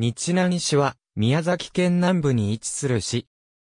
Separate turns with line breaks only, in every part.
日南市は、宮崎県南部に位置する市。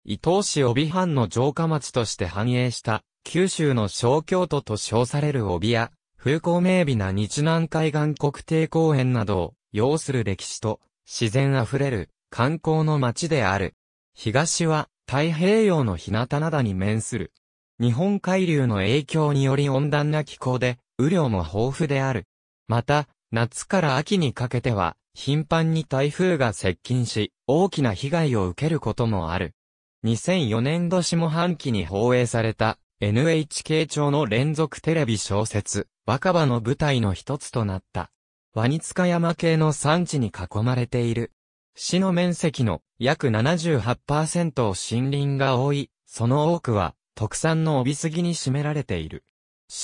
伊東市帯藩の城下町として繁栄した、九州の小京都と称される帯や、風光明媚な日南海岸国定公園などを要する歴史と、自然あふれる観光の町である。東は太平洋の日向灘に面する。日本海流の影響により温暖な気候で、雨量も豊富である。また、夏から秋にかけては、頻繁に台風が接近し、大きな被害を受けることもある。2004年度下半期に放映された NHK 町の連続テレビ小説、若葉の舞台の一つとなった。ワニツカ山系の山地に囲まれている。市の面積の約78%を森林が多い、その多くは特産の帯杉に占められている。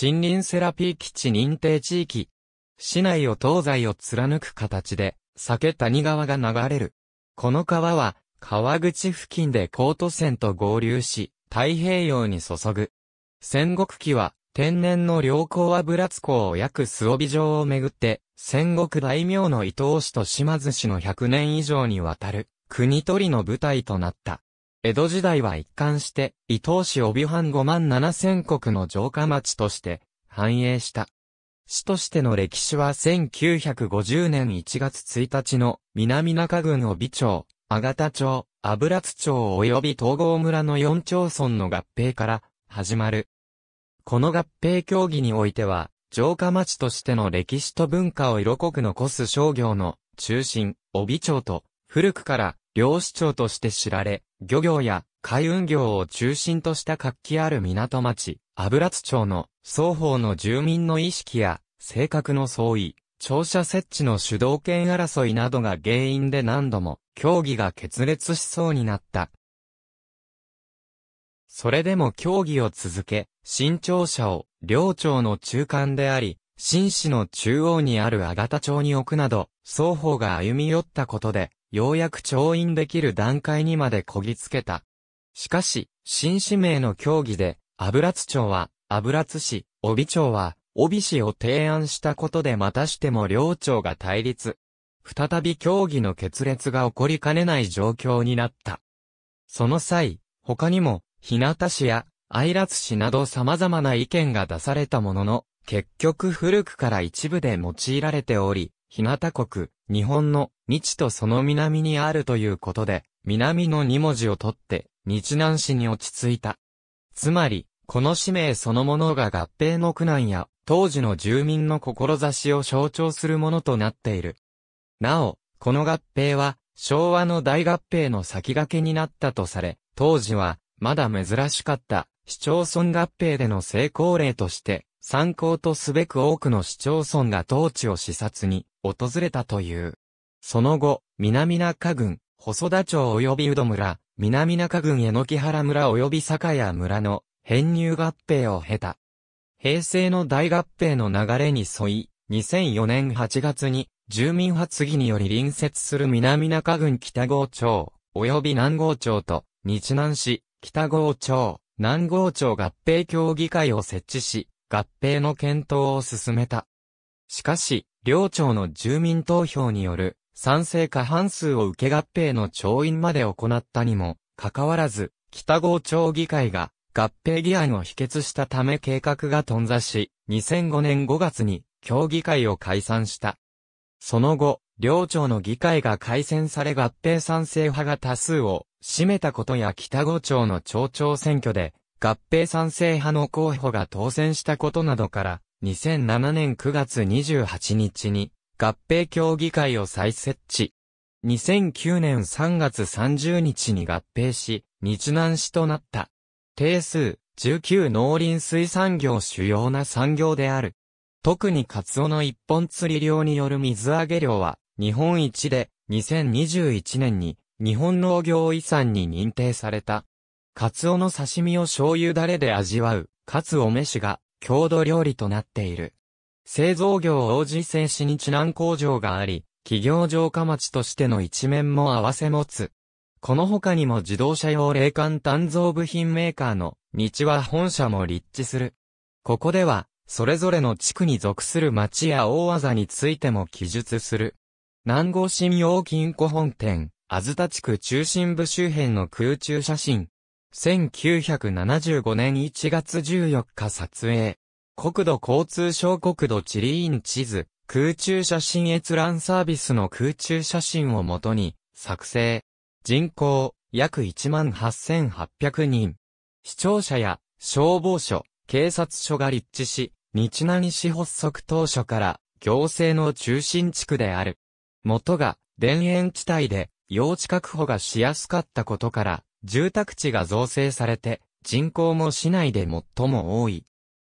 森林セラピー基地認定地域。市内を東西を貫く形で酒谷川が流れる。この川は、川口付近で高都線と合流し、太平洋に注ぐ。戦国期は、天然の良ブ油津港を約巣帯城をめぐって、戦国大名の伊東氏と島津氏の100年以上にわたる、国取りの舞台となった。江戸時代は一貫して、伊東氏帯藩5万7千国の城下町として、繁栄した。市としての歴史は1950年1月1日の南中郡帯町、阿賀田町、油津町及び東郷村の4町村の合併から始まる。この合併協議においては、城下町としての歴史と文化を色濃く残す商業の中心、帯町と古くから漁師町として知られ、漁業や海運業を中心とした活気ある港町、油津町の双方の住民の意識や性格の相違、庁舎設置の主導権争いなどが原因で何度も協議が決裂しそうになった。それでも協議を続け、新庁舎を両町の中間であり、新市の中央にある阿賀田町に置くなど、双方が歩み寄ったことで、ようやく調印できる段階にまでこぎつけた。しかし、新氏名の協議で、油津町は、油津市、帯町は、帯市を提案したことでまたしても両町が対立。再び協議の決裂が起こりかねない状況になった。その際、他にも、日向市や、愛楽市など様々な意見が出されたものの、結局古くから一部で用いられており、日向国、日本の日とその南にあるということで、南の二文字を取って、日南市に落ち着いた。つまり、この使命そのものが合併の苦難や、当時の住民の志を象徴するものとなっている。なお、この合併は、昭和の大合併の先駆けになったとされ、当時は、まだ珍しかった、市町村合併での成功例として、参考とすべく多くの市町村が当地を視察に、訪れたという。その後、南中郡、細田町及び宇戸村、南中郡江原村及び酒屋村の編入合併を経た。平成の大合併の流れに沿い、2004年8月に住民発議により隣接する南中郡北郷町、及び南郷町と日南市、北郷町、南郷町合併協議会を設置し、合併の検討を進めた。しかし、両町の住民投票による賛成過半数を受け合併の調印まで行ったにも、かかわらず、北郷町議会が合併議案を否決したため計画が頓挫し、2005年5月に協議会を解散した。その後、両町の議会が改選され合併賛成派が多数を占めたことや北郷町の町長選挙で合併賛成派の候補が当選したことなどから2007年9月28日に合併協議会を再設置。2009年3月30日に合併し、日南市となった。定数、19農林水産業主要な産業である。特にカツオの一本釣り量による水揚げ量は、日本一で、2021年に、日本農業遺産に認定された。カツオの刺身を醤油ダレで味わう、カツオ飯が、郷土料理となっている。製造業王子製紙に知難工場があり、企業城下町としての一面も合わせ持つ。この他にも自動車用霊感鍛造部品メーカーの道は本社も立地する。ここでは、それぞれの地区に属する町や大技についても記述する。南郷信用金庫本店、安田地区中心部周辺の空中写真。1975年1月14日撮影。国土交通省国土地理院地図、空中写真閲覧サービスの空中写真をもとに、作成。人口、約18,800人。視聴者や、消防署、警察署が立地し、日南市発足当初から、行政の中心地区である。元が、田園地帯で、用地確保がしやすかったことから、住宅地が造成されて、人口も市内で最も多い。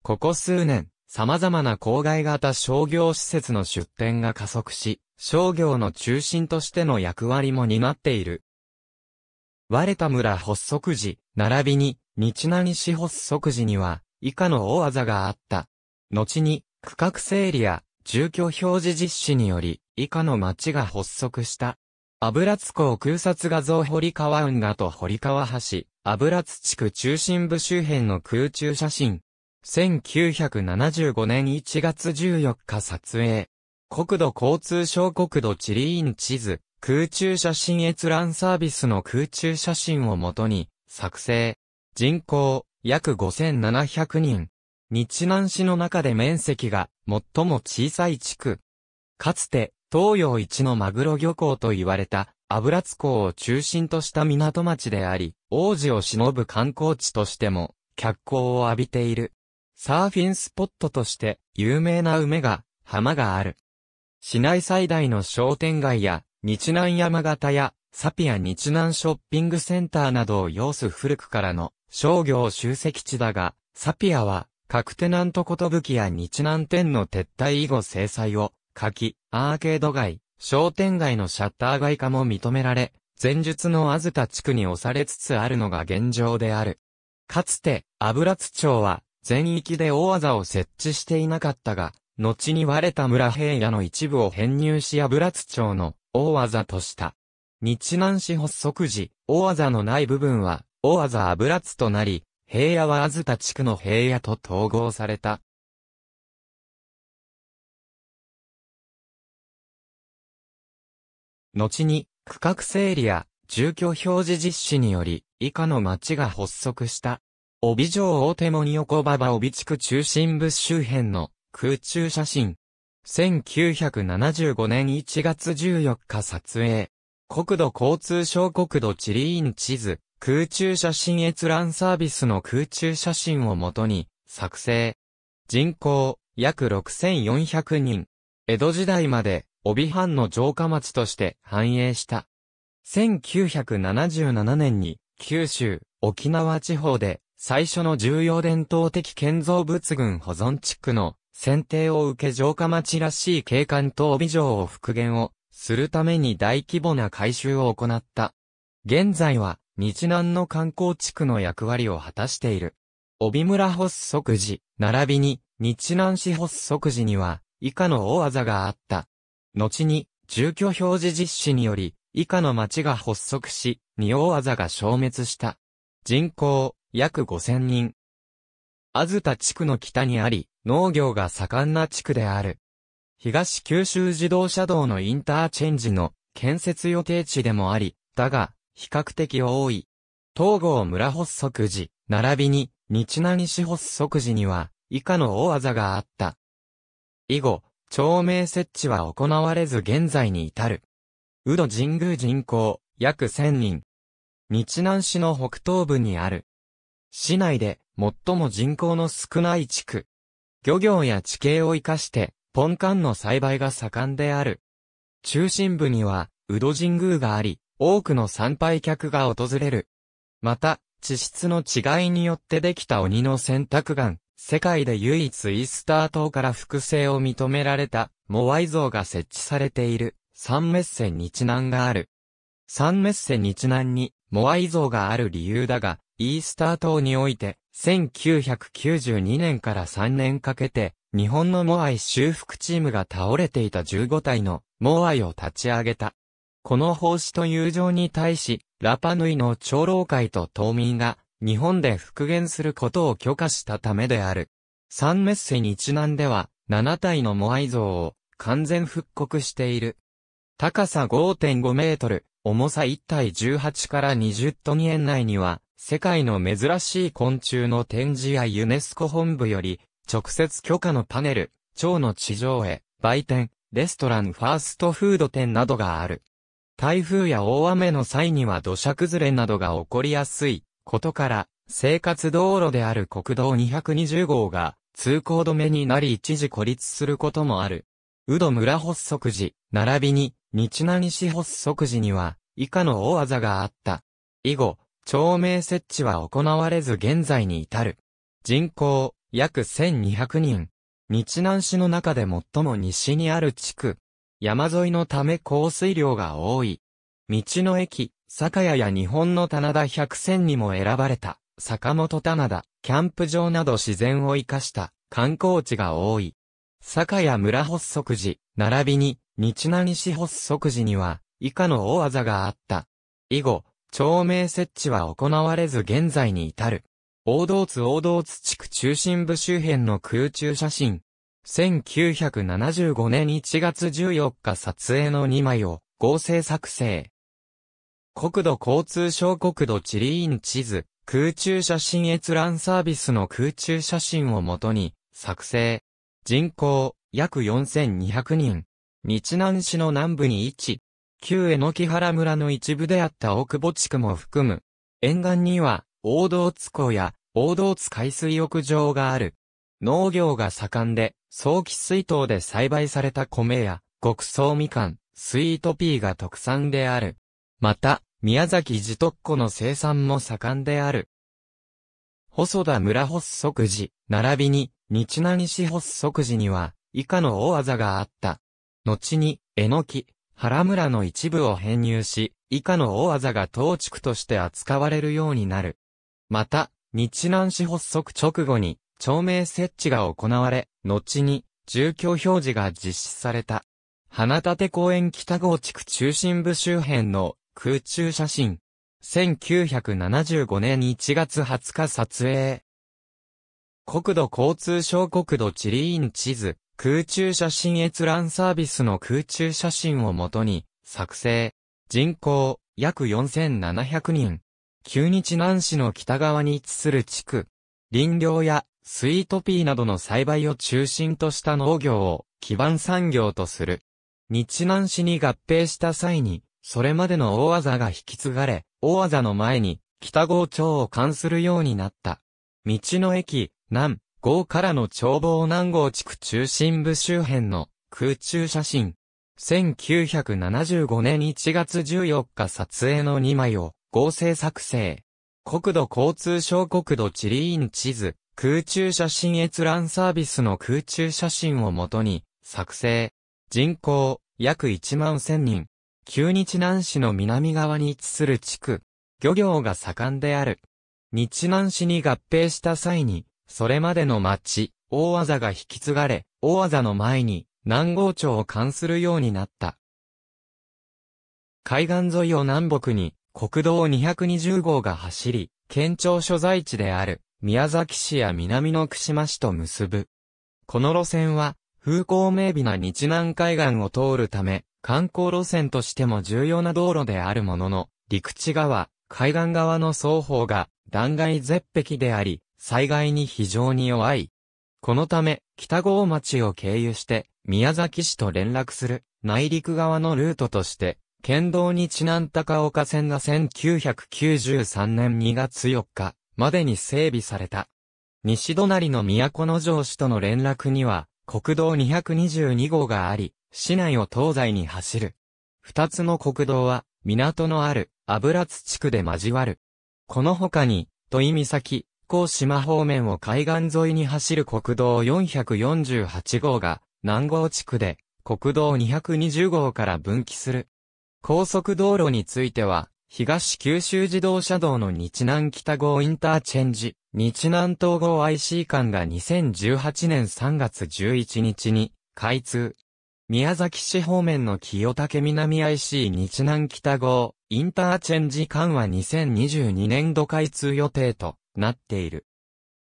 ここ数年、様々な郊外型商業施設の出店が加速し、商業の中心としての役割も担っている。割れた村発足時、並びに、日南市発足時には、以下の大技があった。後に、区画整理や、住居表示実施により、以下の町が発足した。油津港空撮画像堀川運河と堀川橋、油津地区中心部周辺の空中写真、1975年1月14日撮影。国土交通省国土地理院地図、空中写真閲覧サービスの空中写真をもとに、作成。人口、約5700人。日南市の中で面積が最も小さい地区。かつて、東洋一のマグロ漁港と言われた、油津港を中心とした港町であり、王子を忍ぶ観光地としても、脚光を浴びている。サーフィンスポットとして有名な梅が、浜がある。市内最大の商店街や、日南山形や、サピア日南ショッピングセンターなどを要す古くからの商業集積地だが、サピアは、各テナントことぶきや日南店の撤退以後制裁を、書き、アーケード街、商店街のシャッター街化も認められ、前述のあずた地区に押されつつあるのが現状である。かつて、油津町は、全域で大技を設置していなかったが、後に割れた村平野の一部を編入し油津町の大技とした。日南市発足時、大技のない部分は、大技油津となり、平野は安田地区の平野と統合された。後に、区画整理や住居表示実施により、以下の町が発足した。帯城大手門横馬場帯地区中心部周辺の空中写真。1975年1月14日撮影。国土交通省国土地理院地図、空中写真閲覧サービスの空中写真をもとに作成。人口約6400人。江戸時代まで帯藩の城下町として繁栄した。1977年に九州、沖縄地方で最初の重要伝統的建造物群保存地区の選定を受け城下町らしい景観と帯城を復元をするために大規模な改修を行った。現在は日南の観光地区の役割を果たしている。帯村発足時、並びに日南市発足時には以下の大技があった。後に住居表示実施により以下の町が発足し、二大技が消滅した。人口、約5000人。あずた地区の北にあり、農業が盛んな地区である。東九州自動車道のインターチェンジの建設予定地でもあり、だが、比較的多い。東郷村発足時、並びに、日南市発足時には、以下の大技があった。以後、町名設置は行われず現在に至る。宇土神宮人口、約1000人。日南市の北東部にある。市内で最も人口の少ない地区。漁業や地形を活かして、ポンカンの栽培が盛んである。中心部には、宇戸神宮があり、多くの参拝客が訪れる。また、地質の違いによってできた鬼の選択岩、世界で唯一イースター島から複製を認められた、モアイ像が設置されている、サンメッセ日南がある。サンメッセ日南に、モアイ像がある理由だが、イースター島において、1992年から3年かけて、日本のモアイ修復チームが倒れていた15体のモアイを立ち上げた。この奉仕と友情に対し、ラパヌイの長老会と島民が日本で復元することを許可したためである。サンメッセにちなんでは、7体のモアイ像を完全復刻している。高さ5.5メートル、重さ1体18から20トン円内には、世界の珍しい昆虫の展示やユネスコ本部より、直接許可のパネル、蝶の地上絵、売店、レストランファーストフード店などがある。台風や大雨の際には土砂崩れなどが起こりやすいことから、生活道路である国道220号が通行止めになり一時孤立することもある。宇ド村発足時、並びに日南市発足時には以下の大技があった。以後、町名設置は行われず現在に至る。人口、約1200人。日南市の中で最も西にある地区。山沿いのため降水量が多い。道の駅、酒屋や日本の棚田百選にも選ばれた、坂本棚田、キャンプ場など自然を活かした観光地が多い。酒屋村発足時、並びに、日南市発足時には、以下の大技があった。以後、町名設置は行われず現在に至る。大道津大道津地区中心部周辺の空中写真。1975年1月14日撮影の2枚を合成作成。国土交通省国土地理院地図、空中写真閲覧サービスの空中写真をもとに作成。人口約4200人。日南市の南部に位置。旧榎木原村の一部であった大久保地区も含む。沿岸には、大道津港や、大道津海水浴場がある。農業が盛んで、早期水筒で栽培された米や、極草みかん、スイートピーが特産である。また、宮崎自特湖の生産も盛んである。細田村発足時、並びに、日南市発足時には、以下の大技があった。後に、えのき、原村の一部を編入し、以下の大技が当地区として扱われるようになる。また、日南市発足直後に、町名設置が行われ、後に、住居表示が実施された。花立公園北郷地区中心部周辺の空中写真。1975年1月20日撮影。国土交通省国土地理院地図。空中写真閲覧サービスの空中写真をもとに、作成。人口、約4700人。旧日南市の北側に位置する地区。林業や、スイートピーなどの栽培を中心とした農業を、基盤産業とする。日南市に合併した際に、それまでの大技が引き継がれ、大技の前に、北郷町を冠するようになった。道の駅、南、号からの眺望南号地区中心部周辺の空中写真。1975年1月14日撮影の2枚を合成作成。国土交通省国土地理院地図、空中写真閲覧サービスの空中写真をもとに作成。人口約1万1000人。旧日南市の南側に位置する地区。漁業が盛んである。日南市に合併した際にそれまでの町、大技が引き継がれ、大技の前に、南郷町を冠するようになった。海岸沿いを南北に、国道220号が走り、県庁所在地である、宮崎市や南の串間市と結ぶ。この路線は、風光明媚な日南海岸を通るため、観光路線としても重要な道路であるものの、陸地側、海岸側の双方が、断崖絶壁であり、災害に非常に弱い。このため、北郷町を経由して、宮崎市と連絡する内陸側のルートとして、県道にちなん高岡線が1993年2月4日までに整備された。西隣の都城市との連絡には、国道222号があり、市内を東西に走る。二つの国道は、港のある油津地区で交わる。この他に、戸井岬、高島方面を海岸沿いに走る国道448号が、南郷地区で、国道220号から分岐する。高速道路については、東九州自動車道の日南北号インターチェンジ、日南東号 IC 間が2018年3月11日に開通。宮崎市方面の清武南 IC 日南北号インターチェンジ間は2022年度開通予定となっている。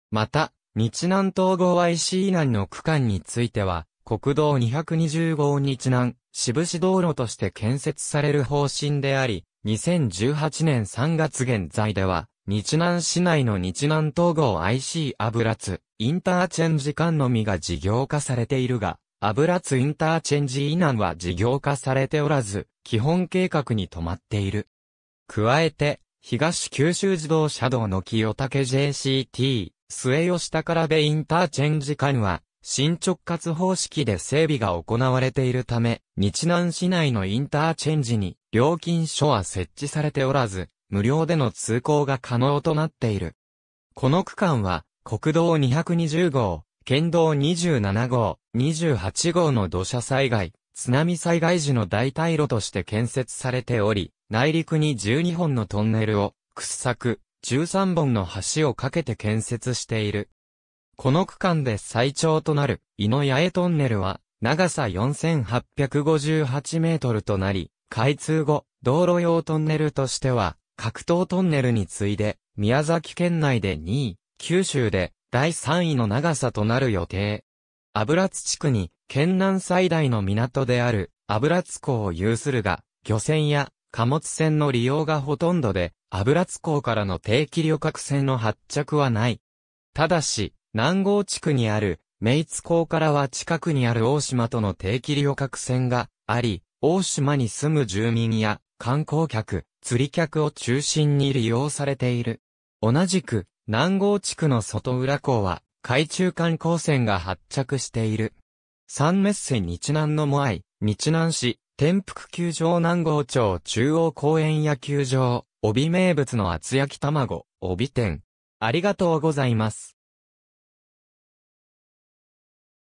また、日南統合 IC 南の区間については、国道220号日南、渋市道路として建設される方針であり、2018年3月現在では、日南市内の日南統合 IC 油津、インターチェンジ間のみが事業化されているが、油津インターチェンジ以南は事業化されておらず、基本計画に止まっている。加えて、東九州自動車道の清武 JCT、末吉宝らインターチェンジ間は、新直轄方式で整備が行われているため、日南市内のインターチェンジに料金所は設置されておらず、無料での通行が可能となっている。この区間は、国道220号、県道27号、28号の土砂災害、津波災害時の代替路として建設されており、内陸に12本のトンネルを、掘削、13本の橋を架けて建設している。この区間で最長となる、井の八重トンネルは、長さ4858メートルとなり、開通後、道路用トンネルとしては、格闘トンネルに次いで、宮崎県内で2位、九州で第3位の長さとなる予定。油津地区に、県南最大の港である、油津港を有するが、漁船や貨物船の利用がほとんどで、油津港からの定期旅客船の発着はない。ただし、南郷地区にある、明津港からは近くにある大島との定期旅客船があり、大島に住む住民や観光客、釣り客を中心に利用されている。同じく、南郷地区の外浦港は、海中観光船が発着している。三メッセ日南のモアイ、日南市、天福球場南郷町中央公園野球場、帯名物の厚焼き卵、帯店。ありがとうございます。